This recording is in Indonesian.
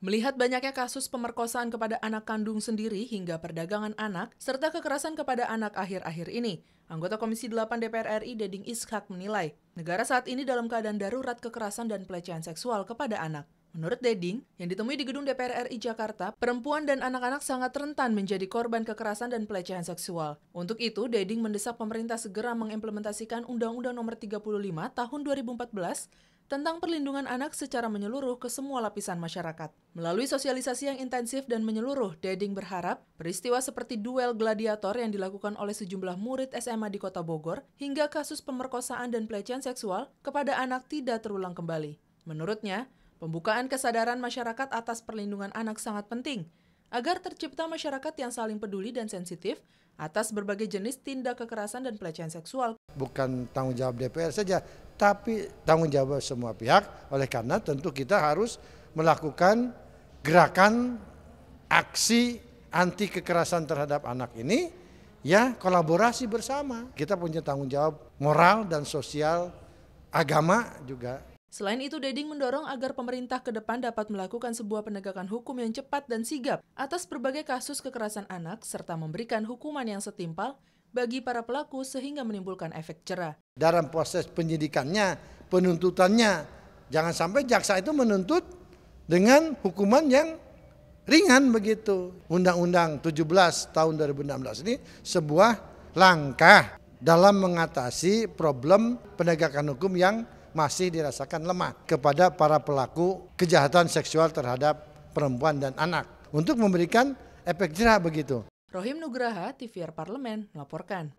Melihat banyaknya kasus pemerkosaan kepada anak kandung sendiri hingga perdagangan anak, serta kekerasan kepada anak akhir-akhir ini, anggota Komisi 8 DPR RI Deding Ishak menilai, negara saat ini dalam keadaan darurat kekerasan dan pelecehan seksual kepada anak. Menurut Deding, yang ditemui di gedung DPR RI Jakarta, perempuan dan anak-anak sangat rentan menjadi korban kekerasan dan pelecehan seksual. Untuk itu, Deding mendesak pemerintah segera mengimplementasikan Undang-Undang Nomor 35 Tahun 2014 tentang perlindungan anak secara menyeluruh ke semua lapisan masyarakat. Melalui sosialisasi yang intensif dan menyeluruh, Deding berharap peristiwa seperti duel gladiator yang dilakukan oleh sejumlah murid SMA di Kota Bogor hingga kasus pemerkosaan dan pelecehan seksual kepada anak tidak terulang kembali. Menurutnya, pembukaan kesadaran masyarakat atas perlindungan anak sangat penting agar tercipta masyarakat yang saling peduli dan sensitif atas berbagai jenis tindak kekerasan dan pelecehan seksual. Bukan tanggung jawab DPR saja, tapi tanggung jawab semua pihak. Oleh karena tentu kita harus melakukan gerakan aksi anti kekerasan terhadap anak ini ya kolaborasi bersama. Kita punya tanggung jawab moral dan sosial agama juga. Selain itu, Deding mendorong agar pemerintah ke depan dapat melakukan sebuah penegakan hukum yang cepat dan sigap atas berbagai kasus kekerasan anak serta memberikan hukuman yang setimpal bagi para pelaku sehingga menimbulkan efek cerah. Dalam proses penyidikannya, penuntutannya, jangan sampai jaksa itu menuntut dengan hukuman yang ringan begitu. Undang-Undang 17 tahun 2016 ini sebuah langkah dalam mengatasi problem penegakan hukum yang masih dirasakan lemah kepada para pelaku kejahatan seksual terhadap perempuan dan anak untuk memberikan efek jerah begitu. Rohim Nugraha, TVR Parlemen, melaporkan.